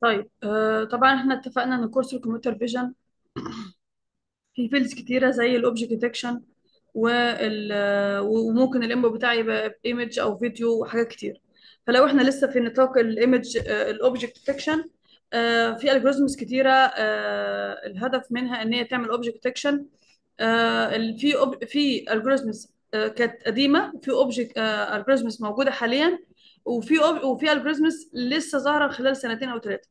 طيب آه، طبعا احنا اتفقنا ان كورس الكمبيوتر فيجن في فيلدز كتيرة زي الاوبجكت ديتكشن وال آه، وممكن الانبوت بتاعي يبقى ايمج او فيديو وحاجات كتير فلو احنا لسه في نطاق الايمج الاوبجكت ديتكشن في الجوريزمز كتيره آه، الهدف منها ان هي تعمل اوبجكت ديتكشن في في الجوريزمز كانت قديمه وفي اوبجكت الجوريزمز موجوده حاليا وفي وفي الجوريزمز لسه ظاهره خلال سنتين او ثلاثه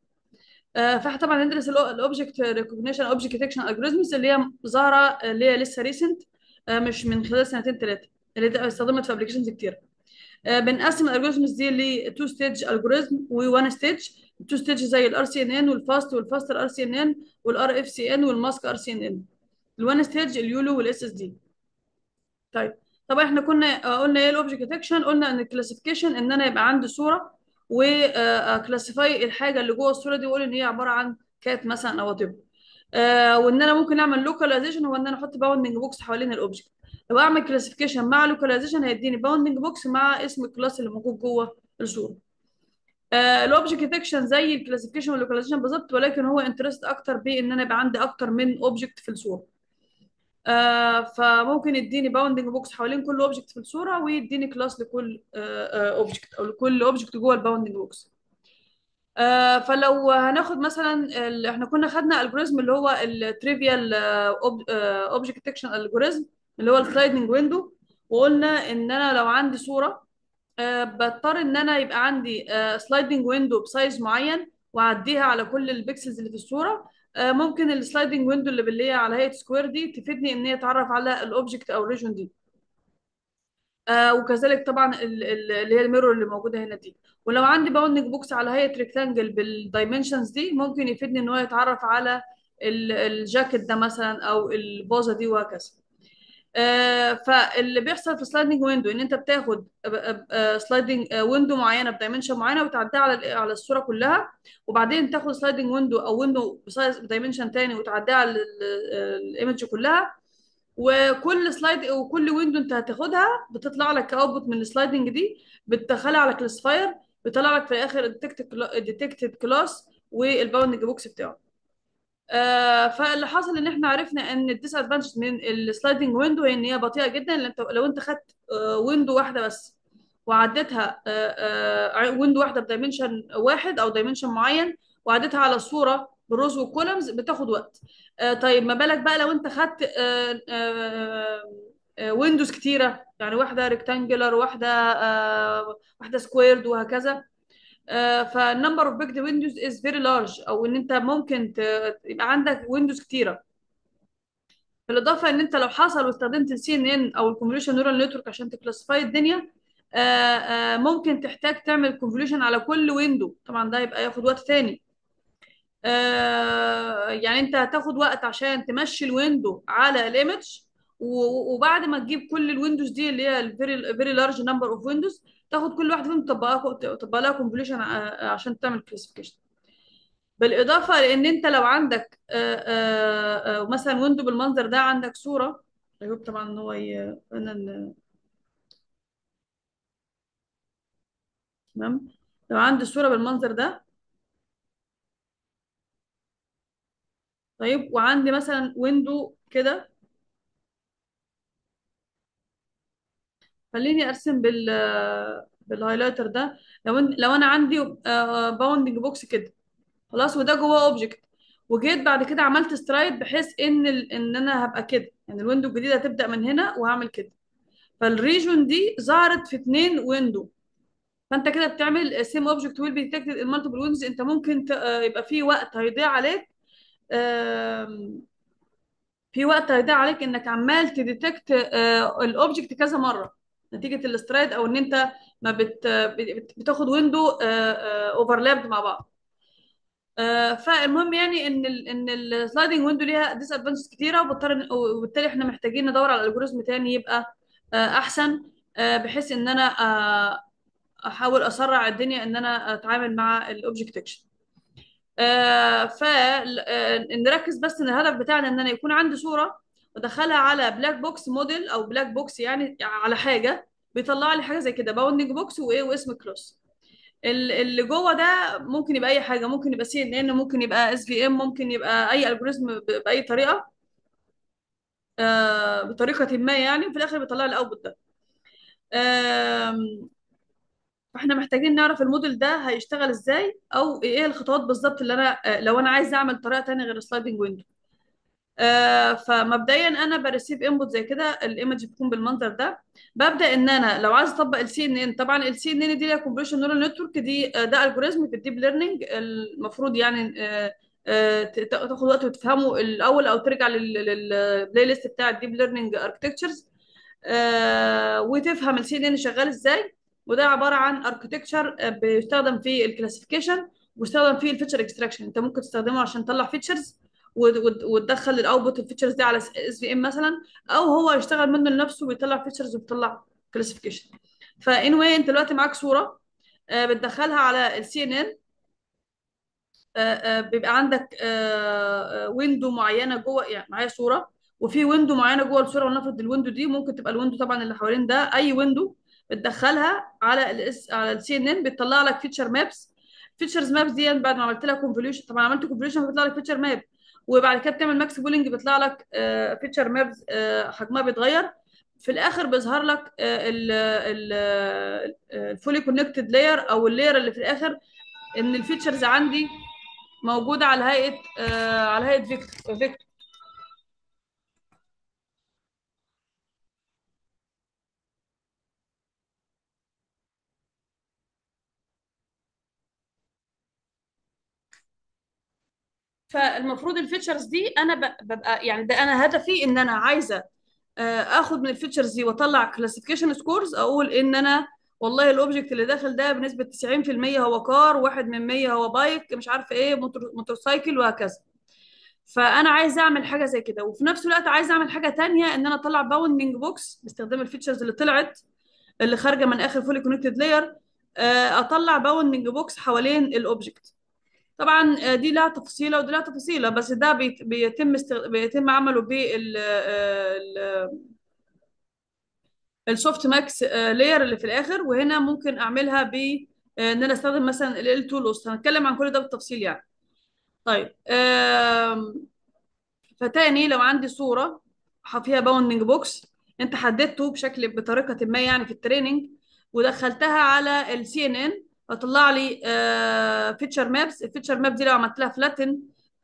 آه، فاحنا طبعا هندرس الاوبجكت ريكوجنيشن اوبجكت ديتكشن الجوريزمز اللي هي ظاهره آه، اللي هي لسه ريسنت آه، مش من خلال سنتين ثلاثه اللي استخدمت في ابلكيشنز كتير بنقسم الالجوريزمز دي ل 2 ستيج الجوريزم و1 ستيج 2 ستيج زي الار سي ان ان والفاست والفاستر ار سي ان ان والار اف سي ان والماسك ار سي ان ان ال1 ستيج اليولو والاس اس دي طيب طب احنا كنا آه، قلنا ايه الاوبجكت ديتكشن قلنا ان الكلاسيفيكيشن ان انا يبقى عندي صوره وكلاسيفاي آه، آه، الحاجه اللي جوه الصوره دي واقول ان هي عباره عن كات مثلا او طب وان انا ممكن اعمل لوكاليزيشن هو ان انا احط باوندنج بوكس حوالين الاوبجكت لو اعمل كلاسيفيكيشن مع لوكاليزيشن هيديني باوندنج بوكس مع اسم الكلاس اللي موجود جوه الصوره الاوبجكت ديتكشن زي الكلاسيفيكيشن واللوكاليزيشن بالظبط ولكن هو انترست اكتر بان انا يبقى عندي اكتر من اوبجكت في الصوره آه، فممكن يديني باوندنج بوكس حوالين كل اوبجكت في الصوره ويديني كلاس لكل اوبجكت آه، آه، او لكل اوبجكت جوه الباوندنج بوكس فلو هناخد مثلا احنا كنا خدنا الجوريزم اللي هو التريفيال اوبجكت ديتكشن الجوريزم اللي هو السلايدنج ويندو وقلنا ان انا لو عندي صوره بضطر ان انا يبقى عندي سلايدنج ويندو بسايز معين واعديها على كل البيكسلز اللي في الصوره آه، ممكن السلايدنج ويندو اللي باللي على هيئه سكوير دي تفيدني ان هي تعرف على الاوبجكت او الريجن دي آه، وكذلك طبعا اللي هي الميرور اللي موجوده هنا دي ولو عندي باوندنج بوكس على هيئه ريكتانجل بالدايمنشنز دي ممكن يفيدني ان هو يتعرف على الجاكيت ده مثلا او البوزه دي وهكذا آه، فاللي بيحصل في سلايدنج ويندو ان انت بتاخد سلايدنج آه، ويندو آه، معينه بدايمنشن معينه وتعديها على على الصوره كلها وبعدين تاخد سلايدنج ويندو او ويندو بسايز بدايمنشن تاني وتعديها على الايمج كلها وكل سلايد وكل ويندو انت هتاخدها بتطلع لك كاوتبوت من السلايدنج دي بتدخلها على كلاسفاير بيطلع لك في الاخر الديتكتد كلاس والباوندنج بوكس بتاعه آه، فاللي حصل ان احنا عرفنا ان الديس ادفانتج من السلايدنج ويندو ان هي بطيئه جدا لو انت لو انت خدت ويندو آه، واحده بس وعديتها ويندو آه، واحده بدايمنشن واحد او دايمنشن معين وعديتها على الصوره بالروز والكولمز بتاخد وقت طيب ما بالك بقى لو انت خدت ويندوز كتيره يعني واحده ريكتانجلر واحده واحده سكويرد وهكذا فالنمبر اوف بيج ويندوز از فيري لارج او ان انت ممكن يبقى عندك ويندوز كتيره بالاضافه ان انت لو حصل واستخدمت السي ان ان او الكونفوليوشن نورال نتورك عشان تكلاسيفاي الدنيا آه، آه، ممكن تحتاج تعمل كونفوليوشن على كل ويندو طبعا ده يبقى ياخد وقت ثاني آه، يعني انت هتاخد وقت عشان تمشي الويندو على الايمج وبعد ما تجيب كل الويندوز دي اللي هي الفيري لارج نمبر اوف ويندوز تاخد كل واحدة فيهم تطبقها تطبق لها كومبليشن عشان تعمل كلاسيفيكيشن بالاضافه لان انت لو عندك آه، آه، آه، مثلا ويندو بالمنظر ده عندك صوره ايوه طبعا ان هو انا تمام لو عندي صوره بالمنظر ده طيب وعندي مثلا ويندو كده خليني ارسم بال بالهايلايتر ده لو إن... لو انا عندي باوندنج آه، بوكس كده خلاص وده جواه اوبجكت وجيت بعد كده عملت سترايد بحيث ان ال... ان انا هبقى كده يعني الويندو الجديده هتبدا من هنا وهعمل كده فالريجون دي ظهرت في اثنين ويندو فانت كده بتعمل سيم اوبجكت ويل بي ديتكتد ان مالتيبل ويندوز انت ممكن ت... آه، يبقى في وقت هيضيع عليك في وقت هيضيع عليك انك عمال تديتكت آه، الاوبجكت كذا مره نتيجه الاسترايد او ان انت ما بت بتاخد ويندو اوفرلابد آه، آه، مع بعض آه، فالمهم يعني ان الـ ان السلايدنج ويندو ليها ديس ادفانتجز كتيره وبالتالي احنا محتاجين ندور على الجوريزم تاني يبقى احسن بحيث ان انا احاول اسرع الدنيا ان انا اتعامل مع الاوبجكت اكشن فنركز بس ان الهدف بتاعنا ان انا يكون عندي صوره بدخلها على بلاك بوكس موديل او بلاك بوكس يعني على حاجه بيطلع لي حاجه زي كده باوندنج بوكس وايه واسم كلوس اللي جوه ده ممكن يبقى اي حاجه ممكن يبقى سي ان ان ممكن يبقى اس في ام ممكن يبقى اي الجوريزم باي طريقه آه، بطريقه ما يعني وفي الاخر بيطلع لي الاوتبوت ده احنا فاحنا محتاجين نعرف الموديل ده هيشتغل ازاي او ايه الخطوات بالظبط اللي انا لو انا عايز اعمل طريقه ثانيه غير السلايدنج ويندو آه، فمبدئيا انا بريسيف انبوت زي كده الايمج بتكون بالمنظر ده ببدا ان انا لو عايز اطبق السي ان ان طبعا السي ان ان دي كومبريشن نورال نتورك دي آه، ده الجوريزم في الديب ليرنينج المفروض يعني آه، تاخد وقت وتفهمه الاول او ترجع للبلاي ليست بتاع الديب ليرنينج اركتكتشرز وتفهم السي ان ان شغال ازاي وده عباره عن اركتكتشر بيستخدم في الكلاسيفيكيشن ويستخدم في الفيتشر اكستراكشن انت ممكن تستخدمه عشان تطلع فيتشرز وتدخل الاوتبوت الفيتشرز دي على اس في ام مثلا او هو يشتغل منه لنفسه ويطلع فيتشرز وبيطلع كلاسيفيكيشن فان واي انت دلوقتي معاك صوره آه، بتدخلها على السي ان ان بيبقى عندك ويندو آه، آه، معينه جوه يعني معايا صوره وفي ويندو معينه جوه الصوره ولنفرض الويندو دي ممكن تبقى الويندو طبعا اللي حوالين ده اي ويندو بتدخلها على الاس على السي ان ان بتطلع لك فيتشر مابس فيتشرز مابس دي بعد ما عملت لها كونفوليوشن طبعا عملت كونفوليوشن بيطلع لك فيتشر ماب وبعد كده بتعمل ماكس بولينج بيطلع لك فيتشر آه، مابز آه، حجمها بيتغير في الاخر بيظهر لك الفولي كونكتد لاير او اللاير اللي في الاخر ان الفيتشرز عندي موجوده على هيئه آه، على هيئه فيكتور فالمفروض الفيتشرز دي انا ببقى يعني ده انا هدفي ان انا عايزه آه، اخد من الفيتشرز دي واطلع كلاسيفيكيشن سكورز اقول ان انا والله الاوبجكت اللي داخل ده بنسبه 90% هو كار واحد من 100 هو بايك مش عارفه ايه موتورسايكل وهكذا فانا عايزه اعمل حاجه زي كده وفي نفس الوقت عايزه اعمل حاجه تانية ان انا اطلع باوندنج بوكس باستخدام الفيتشرز اللي طلعت اللي خارجه من اخر فولي كونكتد لاير اطلع باوندنج بوكس حوالين الاوبجكت طبعا آه، دي لها تفصيله ودي لها تفصيله بس ده بيتم استغ... بيتم عمله بال السوفت ماكس لاير آه، اللي في الاخر وهنا ممكن اعملها ب آه، ان انا استخدم مثلا ال تولوس هنتكلم عن كل ده بالتفصيل يعني طيب فتاني لو عندي صوره فيها باوندنج بوكس انت حددته بشكل بطريقه ما يعني في التريننج ودخلتها على السي ان ان بطلع لي فيتشر مابس الفيتشر ماب دي لو عملت لها فلاتن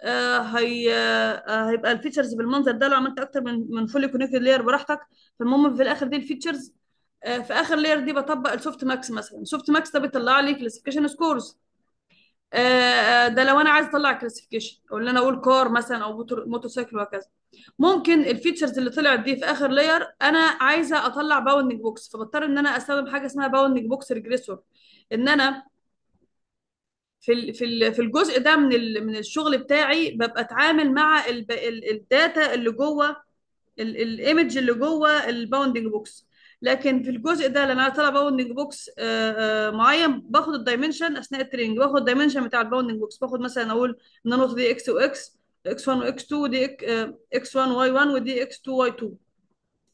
آه، هي آه، هيبقى الفيتشرز بالمنظر ده لو عملت اكتر من من فولي كونكتد لاير براحتك فالمهم في الاخر دي الفيتشرز آه، في اخر لاير دي بطبق السوفت ماكس مثلا السوفت ماكس ده بيطلع لي كلاسيفيكيشن سكورز ده لو انا عايز اطلع كلاسيفيكيشن او اللي انا اقول كار مثلا او موتوسيكل وهكذا ممكن الفيتشرز اللي طلعت دي في اخر لاير انا عايزه اطلع باوندنج بوكس فبضطر ان انا استخدم حاجه اسمها باوندنج بوكس ريجريسور ان انا في في في الجزء ده من من الشغل بتاعي ببقى اتعامل مع الداتا اللي جوه الايمج اللي جوه الباوندنج بوكس لكن في الجزء ده لما انا طالع باوندنج آه، بوكس آه، معين باخد الدايمنشن اثناء التريننج باخد الدايمنشن بتاع الباوندنج بوكس باخد مثلا اقول ان النقطه دي اكس واكس اكس 1 واكس 2 ودي اكس 1 واي 1 ودي اكس 2 واي 2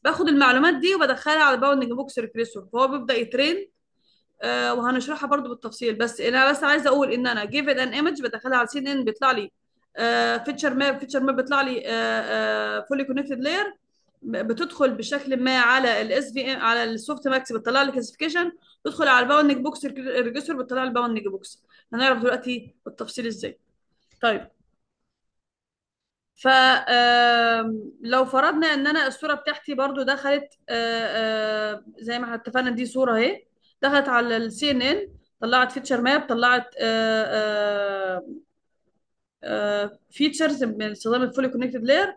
باخد المعلومات دي وبدخلها على الباوندنج بوكس ريكريسور فهو بيبدا يترين آه، وهنشرحها برضو بالتفصيل بس انا بس عايزه اقول ان انا جيف ان ايمج بدخلها على سي ان ان بيطلع لي فيتشر ماب فيتشر ماب بيطلع لي فولي كونكتد لاير بتدخل بشكل ما على الاس في ام على السوفت ماكس بتطلع لي كلاسيفيكيشن تدخل على الباوندنج بوكس ريجستر بتطلع لي الباوندنج بوكس هنعرف دلوقتي بالتفصيل ازاي طيب ف لو فرضنا ان انا الصوره بتاعتي برضو دخلت آه، آه، زي ما احنا اتفقنا دي صوره اهي دخلت على السي ان ان طلعت فيتشر ماب طلعت فيتشرز آه، آه، آه، من استخدام الفولي كونكتد لير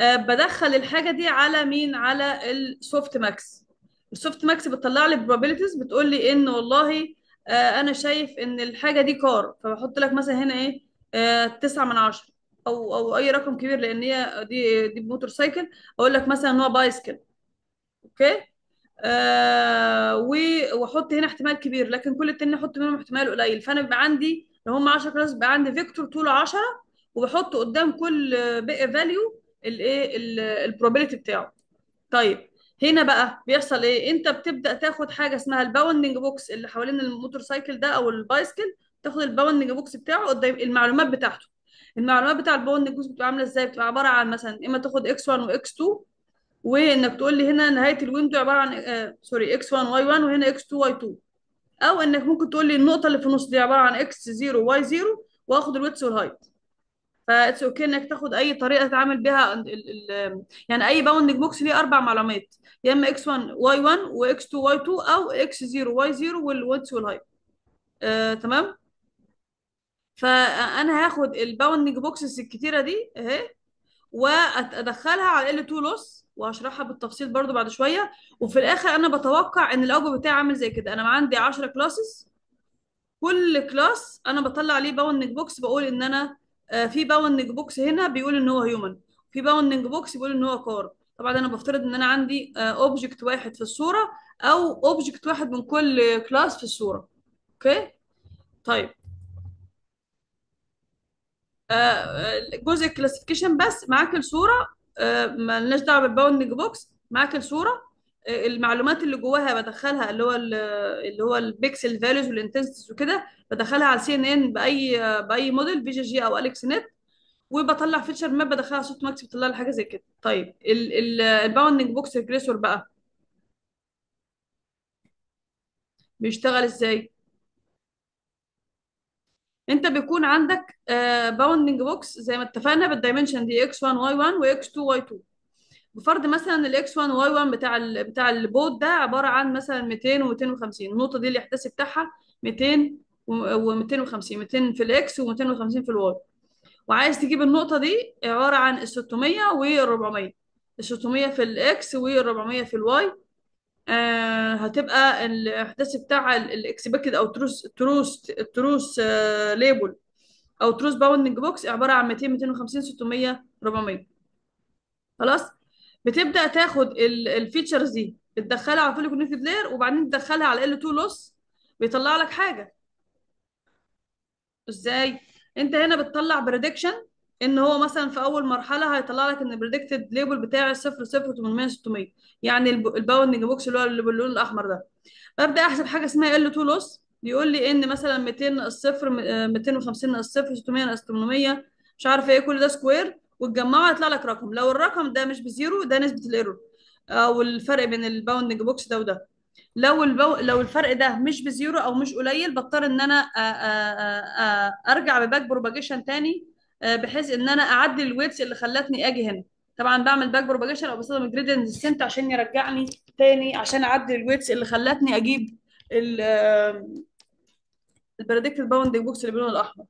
بدخل الحاجه دي على مين على السوفت ماكس السوفت ماكس بتطلع لي probabilities بتقول لي ان والله انا شايف ان الحاجه دي كار فبحط لك مثلا هنا ايه تسعة من عشرة او او اي رقم كبير لان هي دي دي موتور سايكل اقول لك مثلا ان هو بايسكل اوكي آه واحط هنا احتمال كبير لكن كل التنين احط منهم احتمال قليل فانا بيبقى عندي لو هم 10 كلاس بيبقى عندي فيكتور طوله 10 وبحط قدام كل بقى فاليو الايه البروبابيلتي بتاعه طيب هنا بقى بيحصل ايه انت بتبدا تاخد حاجه اسمها الباوندنج بوكس اللي حوالين الموتور سايكل ده او البايسكل تاخد الباوندنج بوكس بتاعه قدام المعلومات بتاعته المعلومات بتاع الباوندنج بوكس بتبقى عامله ازاي بتبقى عباره عن مثلا اما تاخد اكس 1 واكس 2 وانك تقول لي هنا نهايه الويندو عباره عن سوري آه، اكس 1 واي 1 وهنا اكس 2 واي 2 او انك ممكن تقول لي النقطه اللي في النص دي عباره عن اكس 0 واي 0 واخد الويتس والهايت اتس اوكي انك تاخد اي طريقه تتعامل بيها الـ الـ آه، يعني اي باوندنج بوكس ليه اربع معلومات يا اما اكس 1 واي 1 واكس 2 واي 2 او اكس 0 واي 0 والويتس والهايت آه، تمام فانا هاخد الباوندنج بوكسز الكتيره دي اهي وادخلها على ال 2 لوس وهشرحها بالتفصيل برضو بعد شويه وفي الاخر انا بتوقع ان الاوجه بتاعي عامل زي كده انا عندي 10 كلاسز كل كلاس انا بطلع عليه باوندنج بوكس بقول ان انا آه، في باوندنج بوكس هنا بيقول ان هو هيومن في باوندنج بوكس بيقول ان هو كار طبعا انا بفترض ان انا عندي اوبجكت آه، واحد في الصوره او اوبجكت واحد من كل كلاس في الصوره اوكي طيب آه، جزء الكلاسيفيكيشن بس معاك الصوره آه، ما لناش دعوه بالباوندنج بوكس معاك الصوره آه، المعلومات اللي جواها بدخلها اللي هو اللي هو البيكسل فاليوز والانتنسيتيز وكده بدخلها على سي ان ان باي باي موديل بي جي جي او اليكس نت وبطلع فيتشر ماب بدخلها صوت ماكس بتطلع لي حاجه زي كده طيب الباوندنج بوكس ريجريسور بقى بيشتغل ازاي انت بيكون عندك باوندنج آه، بوكس زي ما اتفقنا بالدايمنشن دي اكس 1 واي 1 واكس 2 واي 2 بفرض مثلا الاكس 1 واي 1 بتاع الـ بتاع البوت ده عباره عن مثلا 200 و250 النقطه دي اللي يحتسب بتاعها 200 و250 200 في الاكس و250 في الواي وعايز تجيب النقطه دي عباره عن ال 600 وال 400 ال 600 في الاكس وال 400 في الواي آه هتبقى الاحداث بتاع الاكسبكتد او تروس تروس تروس آه ليبل او تروس باوندنج بوكس عباره عن 200 250 600 400 خلاص بتبدا تاخد الفيتشرز دي تدخلها على فولي كونكتد لير وبعدين تدخلها على ال2 لوس بيطلع لك حاجه ازاي انت هنا بتطلع بريدكشن ان هو مثلا في اول مرحله هيطلع لك ان البريدكتد ليبل بتاعي 0 0 800 600 يعني الباوندنج بوكس اللي هو اللي باللون الاحمر ده ببدا احسب حاجه اسمها ال تو لوس بيقول لي ان مثلا 200 ناقص 0 250 ناقص 0 600 ناقص 800 مش عارف ايه كل ده سكوير وتجمعه هيطلع لك رقم لو الرقم ده مش بزيرو ده نسبه الايرور او آه، الفرق بين الباوندنج بوكس ده وده لو البو... لو الفرق ده مش بزيرو او مش قليل بضطر ان انا آآ آه، آآ آه، آآ ارجع بباك بروباجيشن تاني آه، بحيث ان انا اعدل الويتس اللي خلتني اجي هنا طبعا بعمل باك بروباجيشن او بستخدم الجريدينت ديسنت عشان يرجعني تاني عشان اعدل الويتس اللي خلتني اجيب البريدكتد باوندنج بوكس اللي باللون الاحمر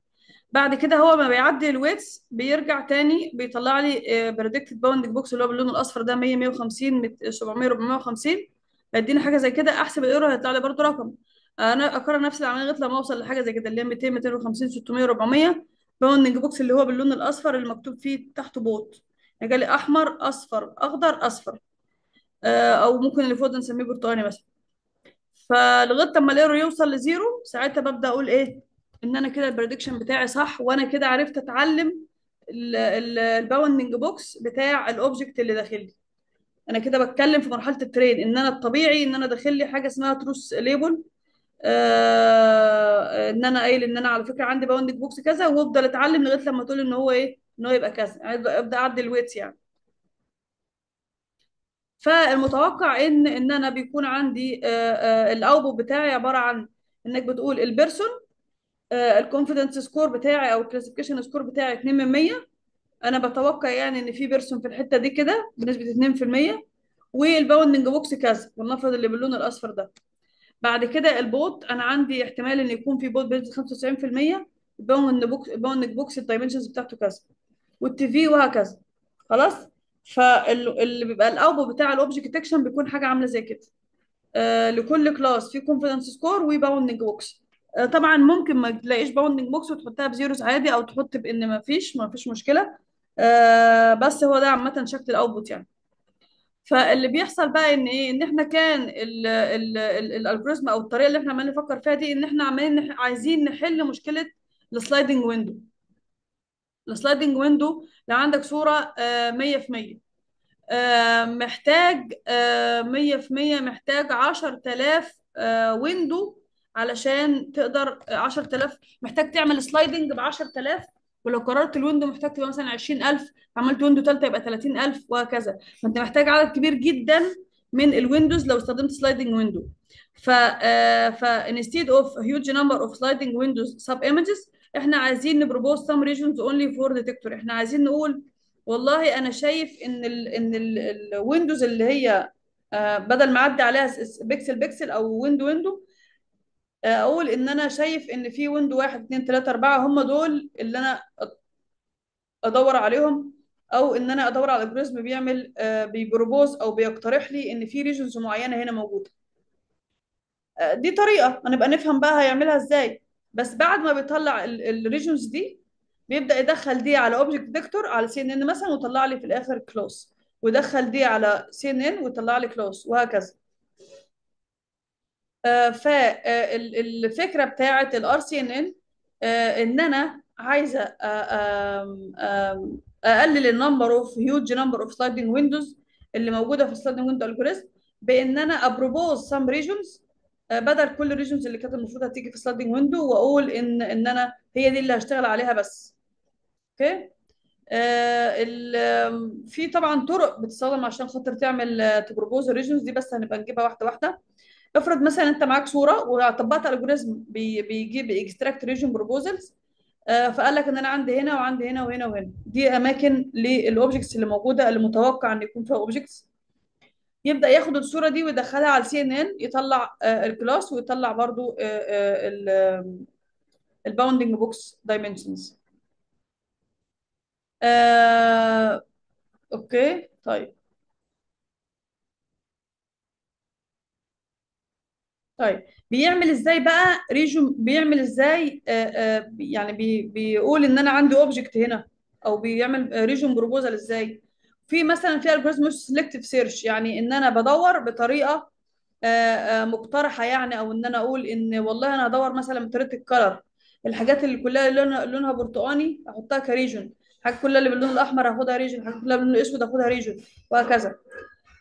بعد كده هو ما بيعدي الويتس بيرجع تاني بيطلع لي بريدكتد باوندنج بوكس اللي هو باللون الاصفر ده 100 150 700 450 بيديني حاجه زي كده احسب الايرور هيطلع لي برده رقم انا اكرر نفس العمليه لغايه لما اوصل لحاجه زي كده اللي هي 200 250 600 400 باوندنج بوكس اللي هو باللون الاصفر اللي مكتوب فيه تحته بوت يعني جالي احمر اصفر اخضر اصفر آه، او ممكن اللي فوق ده نسميه برتقاني مثلا فلغايه اما الايرور يوصل لزيرو ساعتها ببدا اقول ايه ان انا كده البريدكشن بتاعي صح وانا كده عرفت اتعلم الباوندنج بوكس بتاع الاوبجكت اللي داخل لي انا كده بتكلم في مرحله الترين ان انا الطبيعي ان انا داخل لي حاجه اسمها تروس ليبل آه، ان انا قايل ان انا على فكره عندي باوندنج بوكس كذا وافضل اتعلم لغايه لما تقول ان هو ايه ان هو يبقى كذا يعني ابدا اعدل الويتس يعني فالمتوقع ان ان انا بيكون عندي آه، آه، الاوتبوت بتاعي عباره عن انك بتقول البيرسون الكونفيدنس سكور بتاعي او الكلاسيفيكيشن سكور بتاعي 2 من 100 انا بتوقع يعني ان في بيرسون في الحته دي كده بنسبه 2% والباوندنج بوكس كذا والنفض اللي باللون الاصفر ده بعد كده البوت انا عندي احتمال ان يكون في بوت بنسبه 95% يبقوا ان بوكس يبقوا بوكس الدايمنشنز بتاعته كذا والتي في وهكذا خلاص فاللي بيبقى الاوتبوت بتاع الاوبجكت اكشن بيكون حاجه عامله زي كده آه لكل كلاس في كونفيدنس سكور وباوندنج بوكس آه طبعا ممكن ما تلاقيش باوندنج بوكس وتحطها بزيروز عادي او تحط بان ما فيش ما فيش مشكله آه بس هو ده عامه شكل الاوتبوت يعني فاللي بيحصل بقى ان ايه ان احنا كان الالجوريزم او الطريقه اللي احنا عمالين نفكر فيها دي ان احنا عمالين عايزين نحل مشكله السلايدنج ويندو السلايدنج ويندو لو عندك صوره 100 آه، في 100 آه، محتاج 100 آه، في 100 محتاج 10000 ويندو علشان تقدر 10000 محتاج تعمل سلايدنج ب 10000 ولو قررت الويندو محتاج تبقى مثلا 20000 عملت ويندو ثالثه يبقى 30000 وهكذا فانت محتاج عدد كبير جدا من الويندوز لو استخدمت سلايدنج ويندو ف آه، ف انستيد اوف هيوج نمبر اوف سلايدنج ويندوز سب ايمجز احنا عايزين نبروبوز سم ريجنز اونلي فور ديتكتور احنا عايزين نقول والله انا شايف ان الـ ان الويندوز اللي هي آه، بدل ما عدى عليها بيكسل بيكسل او ويندو ويندو اقول ان انا شايف ان في ويندو واحد اتنين تلاته اربعه هم دول اللي انا ادور عليهم او ان انا ادور على الجوريزم بيعمل آه، بيبروبوز او بيقترح لي ان في ريجنز معينه هنا موجوده آه، دي طريقه هنبقى نفهم بقى هيعملها ازاي بس بعد ما بيطلع الريجنز دي بيبدا يدخل دي على اوبجكت فيكتور على سي ان ان مثلا وطلع لي في الاخر كلوز ودخل دي على سي ان ان ويطلع لي كلوز وهكذا آه، فالفكره آه، بتاعه الار سي ان آه، ان ان انا عايزه اقلل النمبر اوف هيوج نمبر اوف سلايدنج ويندوز اللي موجوده في السلايدنج ويندو الجوريزم بان انا ابروبوز سام ريجونز بدل كل الريجونز اللي كانت المفروض هتيجي في السلايدنج ويندو واقول ان ان انا هي دي اللي هشتغل عليها بس اوكي آه في طبعا طرق بتستخدم عشان خاطر تعمل تبروبوز الريجونز دي بس هنبقى نجيبها واحده واحده افرض مثلا انت معاك صوره وطبقت الجوريزم بيجيب اكستراكت ريجن بروبوزلز فقال لك ان انا عندي هنا وعندي هنا وهنا وهنا دي اماكن للاوبجكتس اللي موجوده اللي متوقع ان يكون فيها اوبجكتس يبدا ياخد الصوره دي ويدخلها على سي ان ان يطلع آه، الكلاس ويطلع برضو الباوندنج بوكس دايمنشنز اوكي طيب طيب بيعمل ازاي بقى ريجو بيعمل ازاي آه، آه، يعني بي بيقول ان انا عندي اوبجكت هنا او بيعمل ريجون بروبوزال ازاي في مثلا في الجوريزم سيلكتيف سيرش يعني ان انا بدور بطريقه آه، مقترحه يعني او ان انا اقول ان والله انا هدور مثلا بطريقه الكلر الحاجات اللي كلها لونها لونها برتقاني احطها كريجون الحاجات كلها اللي باللون الاحمر هاخدها ريجون الحاجات كلها باللون الاسود هاخدها ريجون وهكذا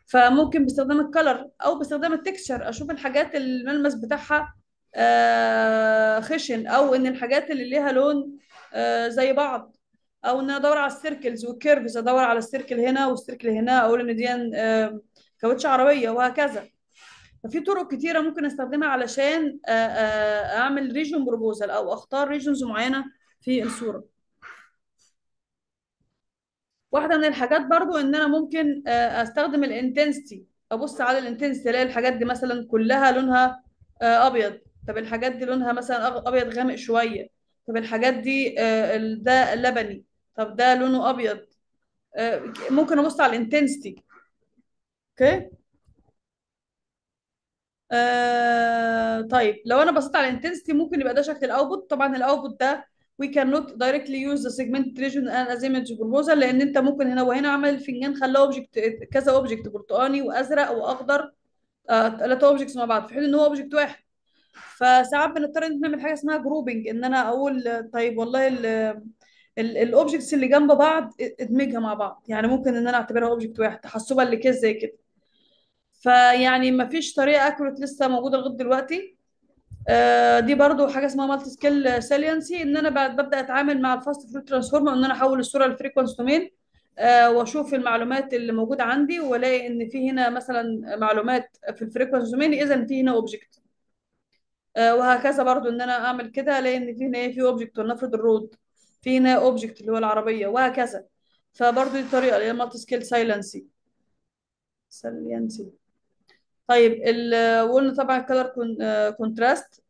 فممكن باستخدام الكلر او باستخدام التكستشر اشوف الحاجات الملمس بتاعها آه، خشن او ان الحاجات اللي ليها لون آه، زي بعض او ان انا ادور على السيركلز والكيرفز ادور على السيركل هنا والسيركل هنا اقول ان دي آه، كاوتش عربيه وهكذا ففي طرق كتيره ممكن استخدمها علشان اعمل ريجن بروبوزال او اختار ريجنز معينه في الصوره واحده من الحاجات برضو ان انا ممكن آه، استخدم الانتنسيتي ابص على الانتنسيتي الاقي الحاجات دي مثلا كلها لونها آه، ابيض طب الحاجات دي لونها مثلا ابيض غامق شويه طب الحاجات دي آه، ده لبني طب ده لونه ابيض ممكن ابص على الانتنسيتي اوكي آه طيب لو انا بصيت على الانتنسيتي ممكن يبقى ده شكل الاوتبوت طبعا الاوتبوت ده we cannot directly use the segmented region as image proposal لان انت ممكن هنا وهنا عمل الفنجان خلاه اوبجكت كذا اوبجكت برتقاني وازرق واخضر ثلاثه آه، اوبجكتس مع بعض في حين ان هو اوبجكت واحد فساعات بنضطر ان احنا نعمل حاجه اسمها جروبنج ان انا اقول طيب والله الاوبجكتس اللي جنب بعض ادمجها مع بعض يعني ممكن ان انا اعتبرها اوبجكت واحد تحسبا لكيس زي كده فيعني مفيش طريقه اكوريت لسه موجوده لغايه دلوقتي آه، دي برضو حاجه اسمها مالتي سكيل سالينسي ان انا بعد ببدا اتعامل مع الفاست فلو ترانسفورمر ان انا احول الصوره لفريكونس دومين آه، واشوف المعلومات اللي موجوده عندي والاقي ان في هنا مثلا معلومات في الفريكونس دومين اذا في هنا اوبجكت آه، وهكذا برضو ان انا اعمل كده الاقي ان في هنا إيه، في اوبجكت ونفرض الرود في هنا اوبجكت اللي هو العربيه وهكذا فبرضو دي طريقه اللي هي مالتي سكيل سالينسي سالينسي طيب ال... قلنا طبعا color آه، contrast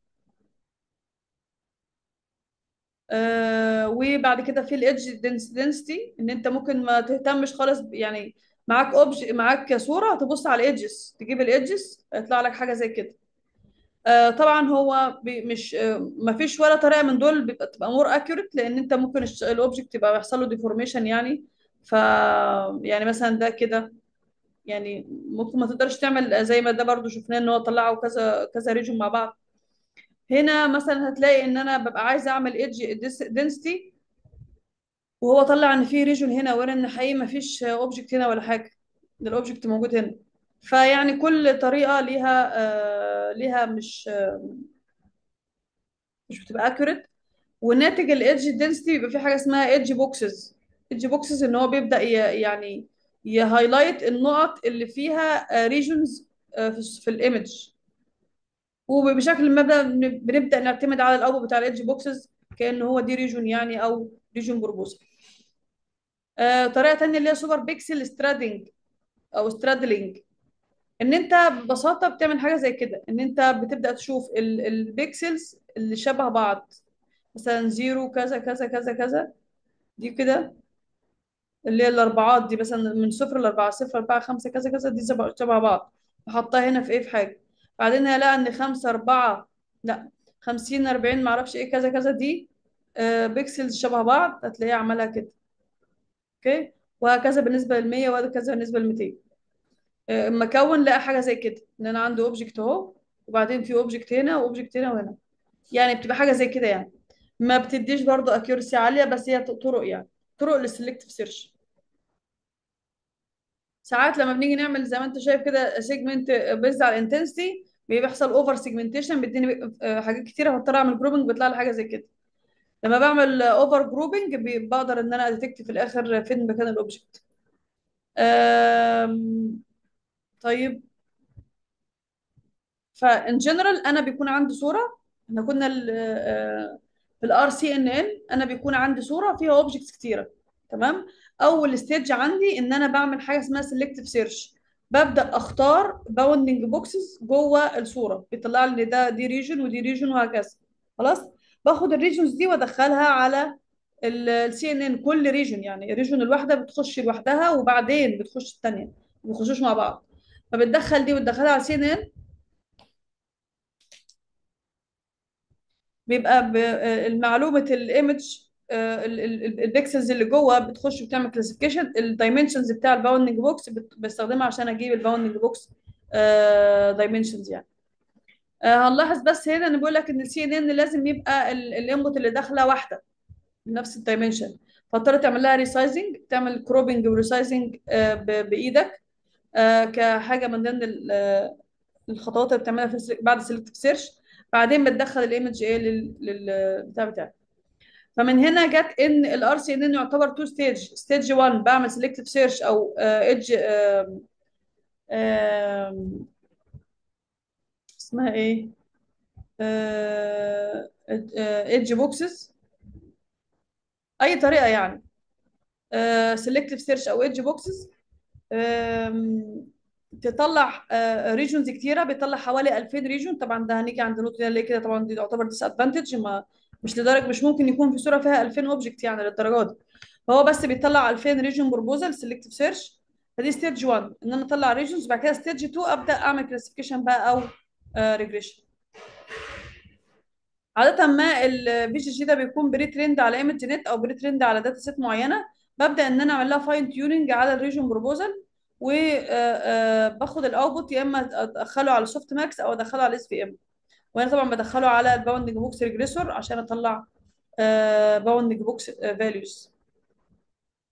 آه وبعد كده في الايدج density ان انت ممكن ما تهتمش خالص يعني معاك اوبج معاك صوره تبص على الايدجز تجيب الايدجز يطلع لك حاجه زي كده آه طبعا هو مش آه ما فيش ولا طريقه من دول بيبقى تبقى مور اكيوريت لان انت ممكن الاوبجكت يبقى بيحصل له ديفورميشن يعني ف يعني مثلا ده كده يعني ممكن ما تقدرش تعمل زي ما ده برضو شفناه ان هو طلعوا كذا كذا ريجون مع بعض هنا مثلا هتلاقي ان انا ببقى عايزه اعمل ايدج دنسيتي وهو طلع ان في ريجون هنا وانا ان حقيقي ما فيش اوبجكت هنا ولا حاجه ده الاوبجكت موجود هنا فيعني كل طريقه ليها آه، ليها مش آه، مش بتبقى اكوريت وناتج الايدج دنسيتي بيبقى في حاجه اسمها ايدج بوكسز ايدج بوكسز ان هو بيبدا يعني يهايلايت النقط اللي فيها ريجنز آه, آه, في الايمج وبشكل ما بنبدا نعتمد على الاوبو بتاع الايدج بوكسز كان هو دي ريجون يعني او ريجون بروبوزل آه, طريقه ثانيه اللي هي سوبر بيكسل سترادنج او سترادلينج ان انت ببساطه بتعمل حاجه زي كده ان انت بتبدا تشوف البيكسلز اللي شبه بعض مثلا زيرو كذا كذا كذا كذا دي كده اللي هي الاربعات دي مثلا من صفر لاربعه صفر اربعه خمسه كذا كذا دي شبه بعض وحطها هنا في ايه في حاجه بعدين هلاقي ان خمسه اربعه لا خمسين اربعين معرفش ايه كذا كذا دي آه، بيكسلز شبه بعض هتلاقيها عملها كده اوكي وهكذا بالنسبه للمية وهكذا بالنسبه للميتين 200 آه، اكون لقى حاجه زي كده ان انا عندي اوبجكت اهو وبعدين في اوبجكت هنا واوبجكت هنا وهنا يعني بتبقى حاجه زي كده يعني ما بتديش برضه اكيورسي عاليه بس هي طرق يعني طرق للسلكتف سيرش ساعات لما بنيجي نعمل زي ما انت شايف كده سيجمنت بيزد على الانتنسيتي بيحصل اوفر سيجمنتيشن بيديني آه، حاجات كتيره هضطر اعمل جروبنج بيطلع لي حاجه زي كده لما بعمل اوفر جروبنج بقدر ان انا اديتكت في الاخر فين مكان الاوبجكت طيب فان جنرال انا بيكون عندي صوره احنا كنا آه، آه، في الار سي ان ان انا بيكون عندي صوره فيها اوبجكتس كتيره تمام اول ستيج عندي ان انا بعمل حاجه اسمها سيلكتيف سيرش ببدا اختار باوندنج بوكسز جوه الصوره بيطلع لي ده دي ريجن ودي ريجن وهكذا خلاص باخد الريجنز دي وادخلها على السي ان ان كل ريجن يعني الريجن الواحده بتخش لوحدها وبعدين بتخش الثانيه ما بيخشوش مع بعض فبتدخل دي وتدخلها على سي ان ان بيبقى آه، المعلومه الايمج آه، البيكسلز اللي جوه بتخش بتعمل كلاسيفيكيشن الدايمنشنز بتاع الباوندنج بوكس بستخدمها عشان اجيب الباوندنج بوكس دايمنشنز يعني آه، هنلاحظ بس هنا ان بيقول لك ان السي ان ان لازم يبقى الانبوت اللي داخله واحده نفس الدايمنشن فاضطر تعمل لها ريسايزنج تعمل كروبنج وريسايزنج بايدك آه، كحاجه من ضمن الخطوات اللي بتعملها بعد سيلكت سيرش بعدين بتدخل الايمج ايه للبتاع بتاعك فمن هنا جت ان الار سي ان ان يعتبر تو ستيج ستيج 1 بعمل سيلكتيف سيرش او ايدج آه، اسمها ايه ايدج آه، بوكسز اي طريقه يعني سيلكتيف آه، سيرش او ايدج بوكسز تطلع ريجونز كتيره بيطلع حوالي 2000 ريجون طبعا ده هنيجي عند نوت دي ليه كده طبعا دي تعتبر ديس ادفانتج ما مش لدرجه مش ممكن يكون في صوره فيها 2000 اوبجكت يعني للدرجه دي فهو بس بيطلع 2000 ريجن بروبوزال سيلكتيف سيرش فدي ستيج 1 ان انا اطلع ريجنز وبعد كده ستيج 2 ابدا اعمل كلاسيفيكيشن بقى او ريجريشن آه، عاده ما البي جي جي ده بيكون بري ترند على ايمج نت او بري ترند على داتا سيت معينه ببدا ان انا اعمل لها فاين تيوننج على الريجن بروبوزال وباخد الاوتبوت يا اما ادخله على سوفت ماكس او ادخله على اس بي ام وانا طبعا بدخله على الباوندنج بوكس ريجريسور عشان اطلع باوندنج بوكس فاليوز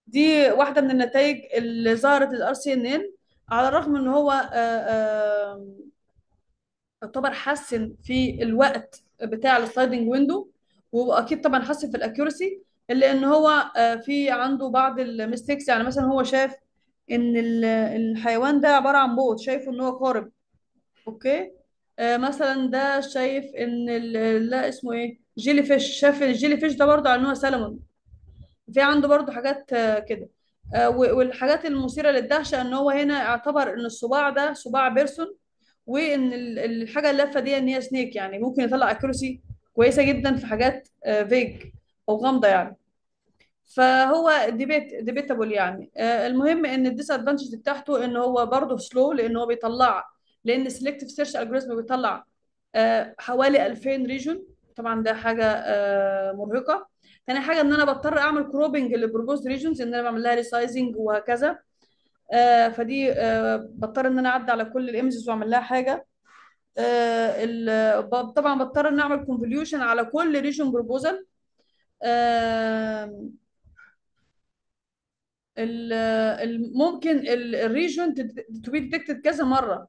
دي واحده من النتائج اللي ظهرت للار سي ان ان على الرغم ان هو آه، آه، يعتبر حسن في الوقت بتاع السلايدنج ويندو واكيد طبعا حسن في الاكيورسي الا ان هو آه، في عنده بعض الميستيكس يعني مثلا هو شاف ان الحيوان ده عباره عن بوت شايفه ان هو قارب اوكي آه، مثلا ده شايف ان لا اسمه ايه جيلي فيش شاف الجيلي فيش ده برضه على ان هو سلمون في عنده برضه حاجات آه، كده آه، والحاجات المثيرة للدهشة ان هو هنا اعتبر ان الصباع ده صباع بيرسون وان الحاجة اللافة دي ان هي سنيك يعني ممكن يطلع اكيروسي كويسة جدا في حاجات فيج او غامضة يعني فهو ديبيت ديبيتابل يعني المهم ان الديس ادفانتج بتاعته ان هو برضه سلو لان هو بيطلع لان السلكتيف سيرش الجوريزم بيطلع آه، حوالي 2000 ريجون طبعا ده حاجه آه، مرهقه تاني حاجه ان انا بضطر اعمل كروبنج للبروبوز ريجونز ان انا بعمل لها ريسايزنج وهكذا آه، فدي بضطر ان انا اعدي على كل الايمجز واعمل لها حاجه طبعا بضطر ان اعمل كونفوليوشن على كل ريجون بروبوزل ممكن الريجون تو بي ديتكتد كذا مره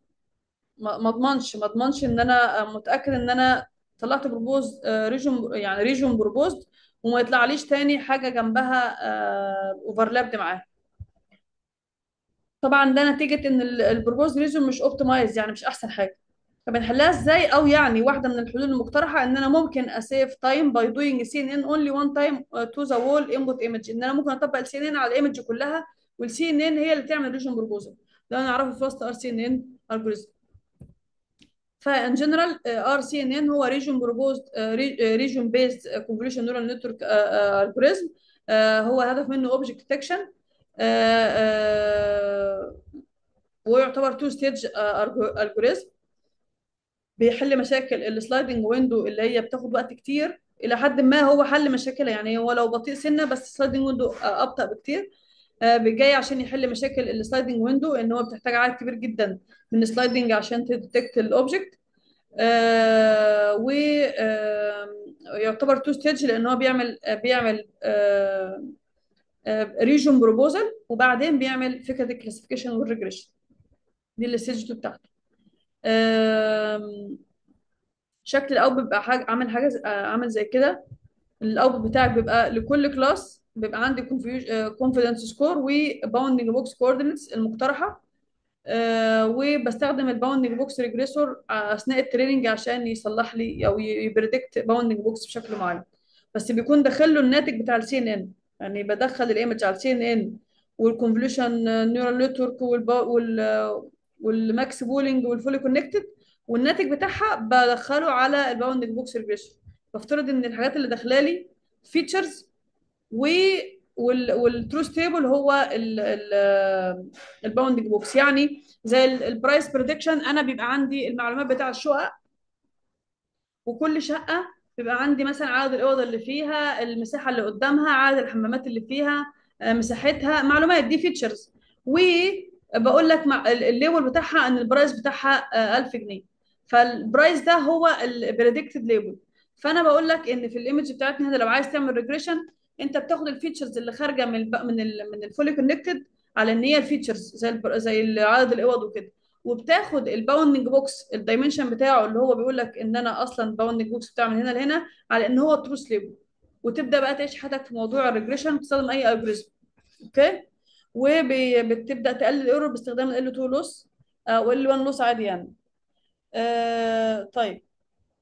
ما اضمنش ما اضمنش ان انا آه، متاكد ان انا طلعت بروبوز آه، ريجون يعني ريجون بروبوز وما يطلعليش تاني حاجه جنبها اوفرلابد آه، معاها طبعا ده نتيجه ان البروبوز ريجون مش اوبتمايز يعني مش احسن حاجه فبنحلها ازاي او يعني واحده من الحلول المقترحه ان انا ممكن اسيف تايم باي دوينج سي ان ان اونلي وان تايم تو ذا وول انبوت ايمج ان انا ممكن اطبق السي ان ان على الايمج كلها والسي ان ان هي اللي تعمل ريجون بروبوزل ده انا اعرفه في وسط ار سي ان ان الجوريزم فان جنرال ار سي ان ان هو ريجون بروبوزد ريجون بيست كونفوليوشن نورال نتورك الجوريزم هو هدف منه اوبجكت ديتكشن ويعتبر تو ستيج الجوريزم بيحل مشاكل السلايدنج ويندو اللي هي بتاخد وقت كتير الى حد ما هو حل مشاكلها يعني هو لو بطيء سنه بس السلايدنج آه، ويندو ابطا بكتير آه، جاي عشان يحل مشاكل السلايدنج ويندو ان هو بتحتاج عدد كبير جدا من السلايدنج عشان تديتكت الاوبجكت ويعتبر تو ستيج لان هو بيعمل بيعمل ريجون آه، بروبوزل آه، وبعدين بيعمل فكره الكلاسيفيكيشن والريجريشن دي الستيج بتاعته شكل الاوت بيبقى حاجه عامل حاجه عامل زي كده الاوت بتاعك بيبقى لكل كلاس بيبقى عندي كونفيدنس سكور وباوندنج بوكس كوردينتس المقترحه آه، وبستخدم الباوندنج بوكس ريجريسور اثناء التريننج عشان يصلح لي او يبريدكت باوندنج بوكس بشكل معين بس بيكون داخل له الناتج بتاع السي ان ان يعني بدخل الايمج على السي ان ان والكونفوليوشن نيورال نتورك وال والماكس بولينج والفولي كونكتد والناتج بتاعها بدخله على الباوندنج بوكس ريجريسور بفترض ان الحاجات اللي داخله لي فيتشرز و والترو ستيبل هو آه، الباوندنج بوكس يعني زي البرايس بريدكشن انا بيبقى عندي المعلومات بتاع الشقق وكل شقه بيبقى عندي مثلا عدد الاوضه اللي فيها المساحه اللي قدامها عدد الحمامات اللي فيها آه، مساحتها معلومات دي فيتشرز وبقول لك الليبل بتاعها ان البرايس بتاعها 1000 آه، جنيه فالبرايس ده هو البريدكتد ليبل فانا بقول لك ان في الايمج بتاعتنا هنا لو عايز تعمل ريجريشن انت بتاخد الفيتشرز اللي خارجه من من ال من الفولي كونكتد على ان هي فيتشرز زي زي عدد الاوض وكده وبتاخد الباوندنج بوكس الدايمنشن بتاعه اللي هو بيقول لك ان انا اصلا باوندنج بوكس بتاع من هنا لهنا على ان هو تروس ليبل وتبدا بقى تعيش حياتك في موضوع الريجريشن بتستخدم اي الجوريزم اوكي وبتبدا تقلل الايرور باستخدام ال 2 لوس او ال 1 لوس عادي يعني آه طيب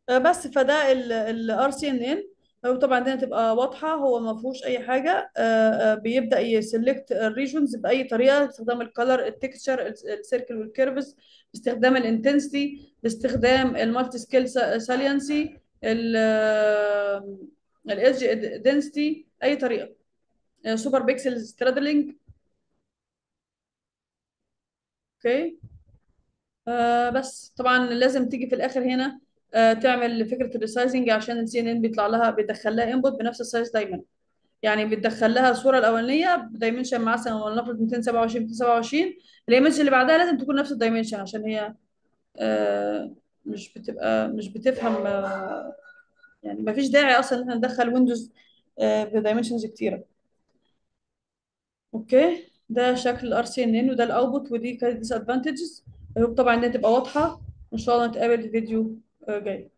آه بس فده الار سي ان ان وطبعا دي هتبقى واضحه هو ما فيهوش اي حاجه آه، آه، بيبدا يسلكت الريجونز باي طريقه باستخدام الكلر التكستشر السيركل والكيرفز باستخدام الانتنسيتي باستخدام المالتي سكيل سالينسي الايدج دنسيتي اي طريقه سوبر بيكسل سترادلينج اوكي بس طبعا لازم تيجي في الاخر هنا آه، تعمل فكره الريسايزنج عشان السي ان ان بيطلع لها بيدخل لها انبوت بنفس السايز دايما يعني بتدخل لها الصوره الاولانيه دايمنشن مثلا ولنفرض 227 227 الدايمنشن اللي بعدها لازم تكون نفس الدايمنشن عشان هي آه، مش بتبقى مش بتفهم آه، يعني ما فيش داعي اصلا ان احنا ندخل ويندوز بدايمنشنز كتيره اوكي ده شكل الار سي ان ان وده الاوتبوت ودي كانت ديس ادفانتجز طبعا انها تبقى واضحه ان شاء الله نتقابل في فيديو 呃，给。